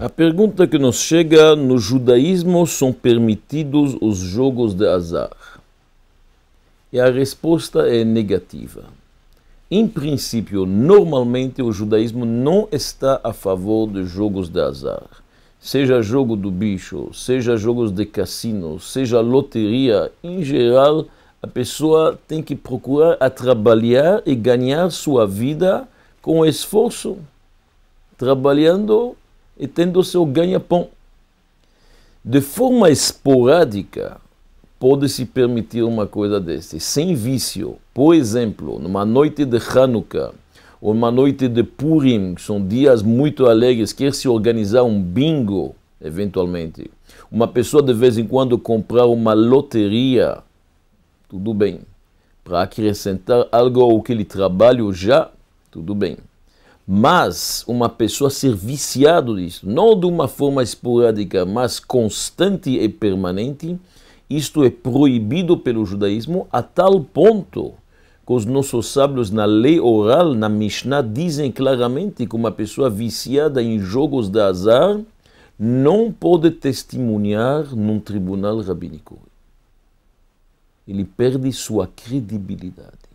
A pergunta que nos chega: no judaísmo são permitidos os jogos de azar? E a resposta é negativa. Em princípio, normalmente o judaísmo não está a favor de jogos de azar. Seja jogo do bicho, seja jogos de cassino, seja loteria, em geral, a pessoa tem que procurar a trabalhar e ganhar sua vida com esforço, trabalhando e tendo seu ganha-pão. De forma esporádica, pode-se permitir uma coisa desse, sem vício. Por exemplo, numa noite de Hanukkah, ou numa noite de Purim, que são dias muito alegres, quer se organizar um bingo, eventualmente. Uma pessoa de vez em quando comprar uma loteria, tudo bem. Para acrescentar algo ao que ele trabalha já, tudo bem. Mas uma pessoa ser viciado disso, não de uma forma esporádica, mas constante e permanente, isto é proibido pelo judaísmo a tal ponto que os nossos sábios na lei oral, na Mishnah, dizem claramente que uma pessoa viciada em jogos de azar não pode testemunhar num tribunal rabínico. Ele perde sua credibilidade.